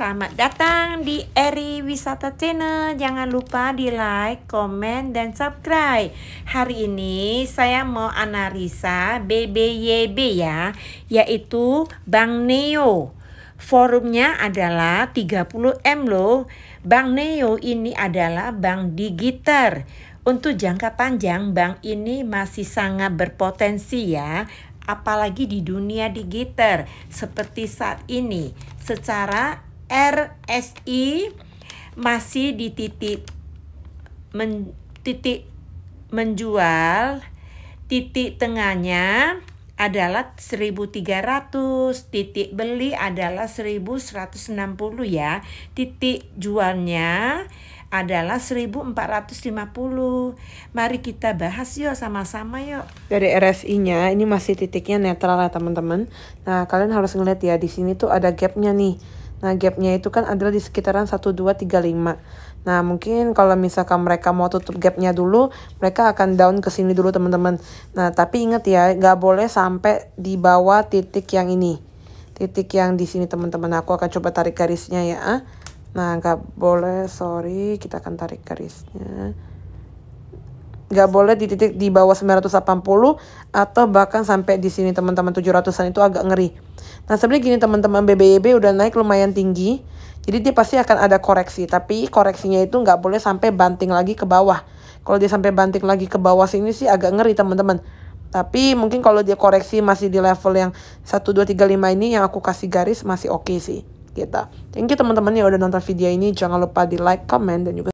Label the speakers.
Speaker 1: Selamat datang di Eri Wisata Channel. Jangan lupa di like, comment, dan subscribe. Hari ini saya mau analisa BBYB ya, yaitu Bank Neo. Forumnya adalah 30M loh. Bank Neo ini adalah bank digital. Untuk jangka panjang, bank ini masih sangat berpotensi ya apalagi di dunia digital seperti saat ini secara RSI masih di titik men, titik menjual titik tengahnya adalah 1300 titik beli adalah 1160 ya titik jualnya adalah 1450 mari kita bahas yuk sama-sama yuk
Speaker 2: dari RSI nya ini masih titiknya netral ya teman-teman nah kalian harus ngeliat ya di sini tuh ada gapnya nih Nah, gapnya itu kan adalah di sekitaran lima. Nah, mungkin kalau misalkan mereka mau tutup gapnya dulu, mereka akan down ke sini dulu, teman-teman. Nah, tapi ingat ya, nggak boleh sampai di bawah titik yang ini. Titik yang di sini, teman-teman. Aku akan coba tarik garisnya ya. Nah, nggak boleh, sorry. Kita akan tarik garisnya. Nggak boleh di titik di bawah 980 atau bahkan sampai di sini, teman-teman. 700-an itu agak ngeri. Nah sebenarnya gini teman-teman BBYB udah naik lumayan tinggi. Jadi dia pasti akan ada koreksi, tapi koreksinya itu nggak boleh sampai banting lagi ke bawah. Kalau dia sampai banting lagi ke bawah sini sih agak ngeri teman-teman. Tapi mungkin kalau dia koreksi masih di level yang 1, 2, 3, 5 ini yang aku kasih garis masih oke okay sih. kita gitu. Thank you teman-teman yang udah nonton video ini. Jangan lupa di like, comment, dan juga